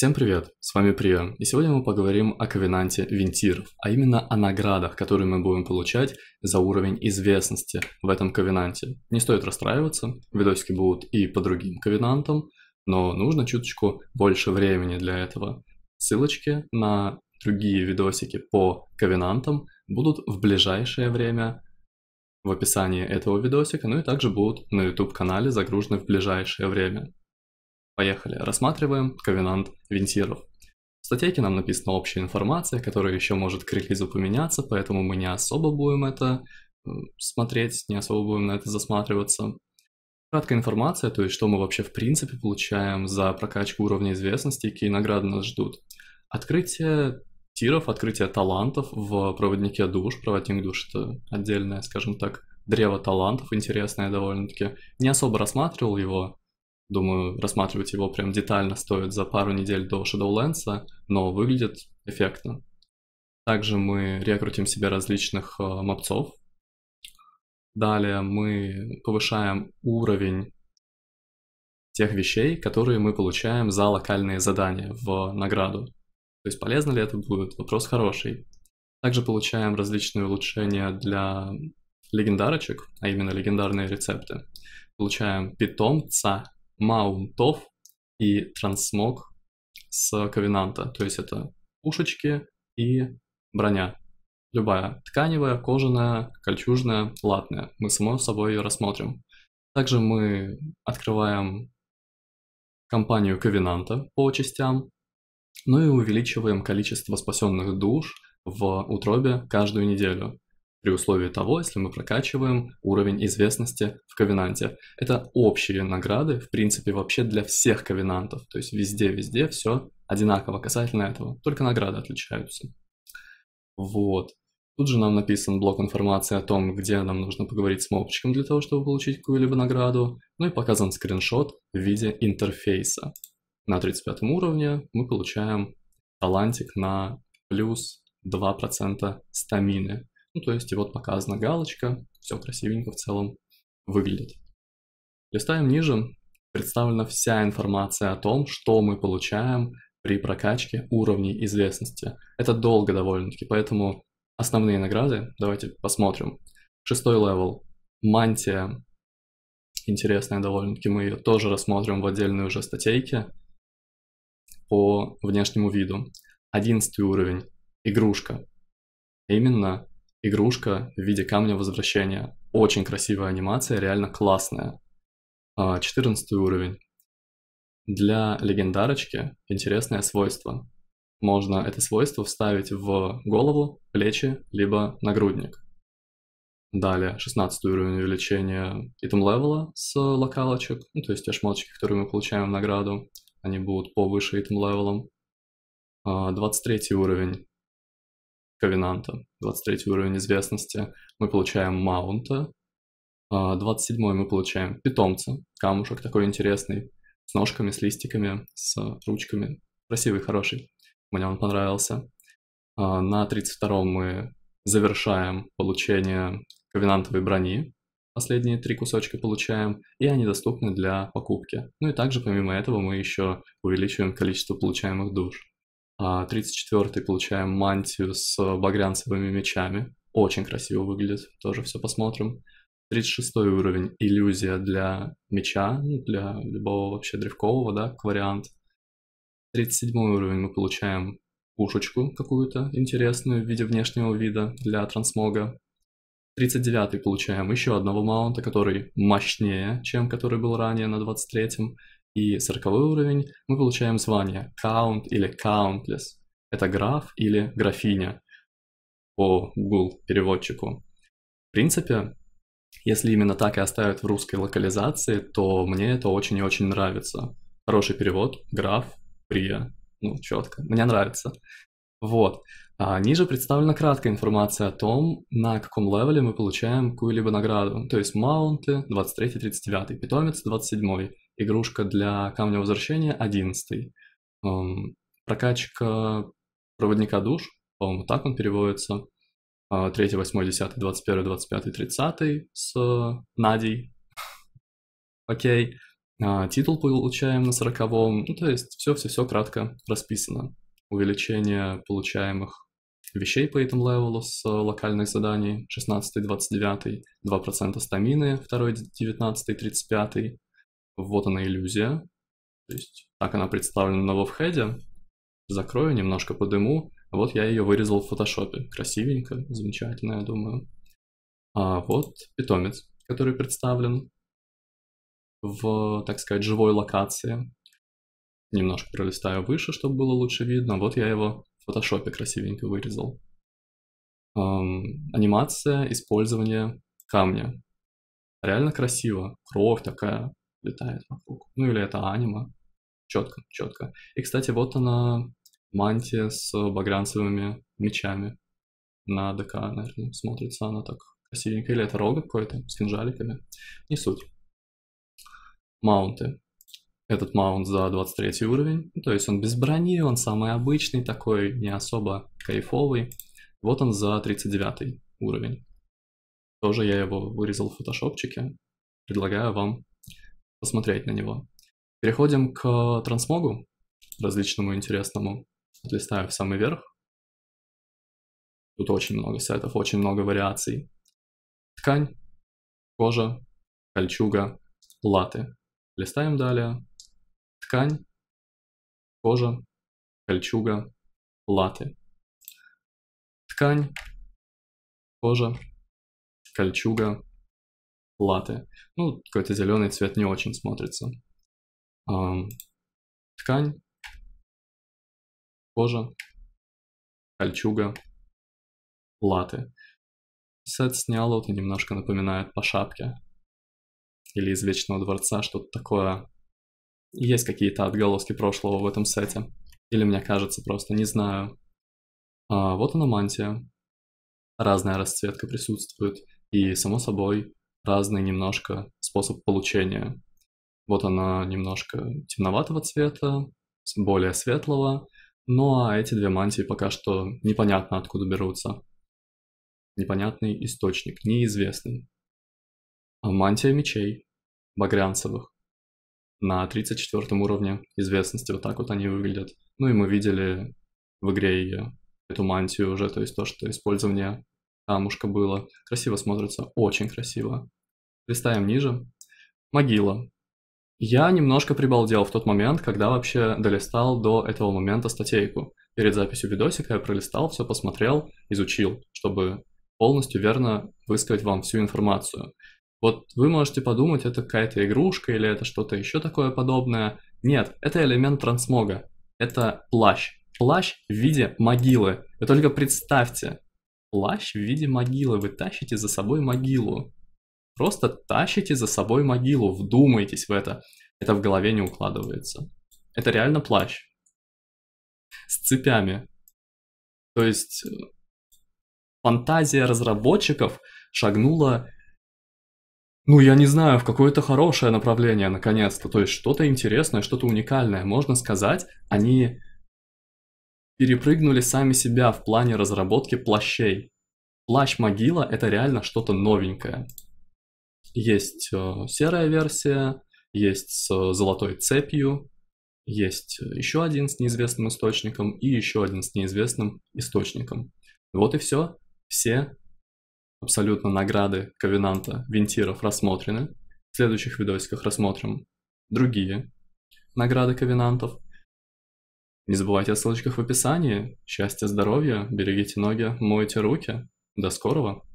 Всем привет, с вами Прия, и сегодня мы поговорим о ковенанте Винтир, а именно о наградах, которые мы будем получать за уровень известности в этом ковенанте. Не стоит расстраиваться, видосики будут и по другим ковенантам, но нужно чуточку больше времени для этого. Ссылочки на другие видосики по ковенантам будут в ближайшее время в описании этого видосика, ну и также будут на YouTube-канале загружены в ближайшее время. Поехали, рассматриваем ковенант винтиров. В статейке нам написана общая информация, которая еще может к релизу поменяться, поэтому мы не особо будем это э, смотреть, не особо будем на это засматриваться. Краткая информация, то есть что мы вообще в принципе получаем за прокачку уровня известности, какие награды нас ждут. Открытие тиров, открытие талантов в проводнике душ. Проводник душ — это отдельное, скажем так, древо талантов, интересное довольно-таки. Не особо рассматривал его, Думаю, рассматривать его прям детально стоит за пару недель до Shadowlands, но выглядит эффектно. Также мы рекрутим себе различных э, мопцов. Далее мы повышаем уровень тех вещей, которые мы получаем за локальные задания в награду. То есть полезно ли это будет? Вопрос хороший. Также получаем различные улучшения для легендарочек, а именно легендарные рецепты. Получаем питомца маунтов и трансмог с ковенанта. То есть это пушечки и броня. Любая тканевая, кожаная, кольчужная, латная. Мы само собой ее рассмотрим. Также мы открываем компанию Ковенанта по частям, ну и увеличиваем количество спасенных душ в утробе каждую неделю при условии того, если мы прокачиваем уровень известности в ковенанте. Это общие награды, в принципе, вообще для всех ковенантов, то есть везде-везде все одинаково касательно этого, только награды отличаются. Вот. Тут же нам написан блок информации о том, где нам нужно поговорить с мопчиком для того, чтобы получить какую-либо награду, ну и показан скриншот в виде интерфейса. На 35 уровне мы получаем талантик на плюс 2% стамины. Ну, то есть, и вот показана галочка, все красивенько в целом выглядит. Листаем ниже, представлена вся информация о том, что мы получаем при прокачке уровней известности. Это долго довольно-таки, поэтому основные награды давайте посмотрим. Шестой левел. Мантия. Интересная довольно-таки, мы ее тоже рассмотрим в отдельной уже статейке по внешнему виду. Одиннадцатый уровень. Игрушка. Именно игрушка в виде камня возвращения. Очень красивая анимация, реально классная. 14 а, уровень. Для легендарочки интересное свойство. Можно это свойство вставить в голову, плечи, либо нагрудник. Далее 16 уровень увеличения Item левела с локалочек, ну, то есть те шмоточки, которые мы получаем в награду, они будут повыше итем левелом. 23 уровень Ковенанта, 23 уровень известности, мы получаем Маунта, 27 а, мы получаем Питомца, камушек такой интересный, с ножками, с листиками, с ручками, красивый, хороший, мне он понравился. А, на 32 мы завершаем получение ковенантовой брони, последние три кусочка получаем, и они доступны для покупки. Ну и также, помимо этого, мы еще увеличиваем количество получаемых душ. 34-й а получаем мантию с багрянцевыми мечами. Очень красиво выглядит, тоже все посмотрим. 36 уровень – иллюзия для меча, для любого вообще древкового, да, как вариант. 37 уровень мы получаем пушечку какую-то интересную в виде внешнего вида для трансмога. 39 получаем еще одного маунта, который мощнее, чем который был ранее на 23-м и 40 уровень, мы получаем звание Count или Countless. Это граф или графиня по Google переводчику. В принципе, если именно так и оставят в русской локализации, то мне это очень и очень нравится. Хороший перевод, граф, прия, ну, четко, мне нравится. Вот. А ниже представлена краткая информация о том, на каком левеле мы получаем какую-либо награду. То есть маунты 23-39, питомец 27, игрушка для камня возвращения 11, эм, прокачка проводника душ, по-моему, так он переводится, 3, 8, 10, 21, 25, 30 с э, Надей. Окей. А, титул получаем на 40 -м. Ну, то есть все-все-все кратко расписано. Увеличение получаемых вещей по этому левелу с э, локальных заданий 16, 29, 2% стамины, 2, 19, 35, вот она иллюзия. То есть так она представлена на вовхеде. Закрою, немножко подыму. Вот я ее вырезал в фотошопе. Красивенько, замечательно, я думаю. А вот питомец, который представлен в, так сказать, живой локации. Немножко пролистаю выше, чтобы было лучше видно. Вот я его в фотошопе красивенько вырезал. Эм, анимация, использования камня. Реально красиво. Кровь такая летает вокруг. Ну или это анима. Четко, четко. И, кстати, вот она, мантия с багрянцевыми мечами. На ДК, наверное, смотрится она так красивенько. Или это рога какой-то с кинжаликами. Не суть. Маунты. Этот маунт за 23 уровень. Ну, то есть он без брони, он самый обычный такой, не особо кайфовый. Вот он за 39 уровень. Тоже я его вырезал в фотошопчике. Предлагаю вам посмотреть на него. Переходим к трансмогу, различному интересному. Отлистаю в самый верх. Тут очень много сетов, очень много вариаций. Ткань, кожа, кольчуга, латы. Листаем далее. Ткань, кожа, кольчуга, латы. Ткань, кожа, кольчуга, латы. Ну, какой-то зеленый цвет не очень смотрится. ткань, кожа, кольчуга, латы. Сет с Ниалота немножко напоминает по шапке. Или из Вечного Дворца, что-то такое. Есть какие-то отголоски прошлого в этом сете. Или мне кажется просто, не знаю. А, вот она мантия. Разная расцветка присутствует. И, само собой, разный немножко способ получения. Вот она немножко темноватого цвета, более светлого, ну а эти две мантии пока что непонятно откуда берутся. Непонятный источник, неизвестный. А мантия мечей, багрянцевых, на 34 уровне известности, вот так вот они выглядят. Ну и мы видели в игре ее, эту мантию уже, то есть то, что использование камушка было. Красиво смотрится, очень красиво. Листаем ниже. Могила. Я немножко прибалдел в тот момент, когда вообще долистал до этого момента статейку. Перед записью видосика я пролистал, все посмотрел, изучил, чтобы полностью верно высказать вам всю информацию. Вот вы можете подумать, это какая-то игрушка или это что-то еще такое подобное. Нет, это элемент трансмога. Это плащ. Плащ в виде могилы. Вы только представьте, плащ в виде могилы. Вы тащите за собой могилу. Просто тащите за собой могилу, вдумайтесь в это. Это в голове не укладывается. Это реально плащ. С цепями. То есть э, фантазия разработчиков шагнула, ну, я не знаю, в какое-то хорошее направление, наконец-то. То есть что-то интересное, что-то уникальное. Можно сказать, они перепрыгнули сами себя в плане разработки плащей. Плащ-могила – это реально что-то новенькое. Есть э, серая версия, есть с э, золотой цепью, есть э, еще один с неизвестным источником и еще один с неизвестным источником. Вот и все. Все абсолютно награды Ковенанта Вентиров рассмотрены. В следующих видосиках рассмотрим другие награды Ковенантов. Не забывайте о ссылочках в описании. Счастья, здоровья, берегите ноги, мойте руки. До скорого!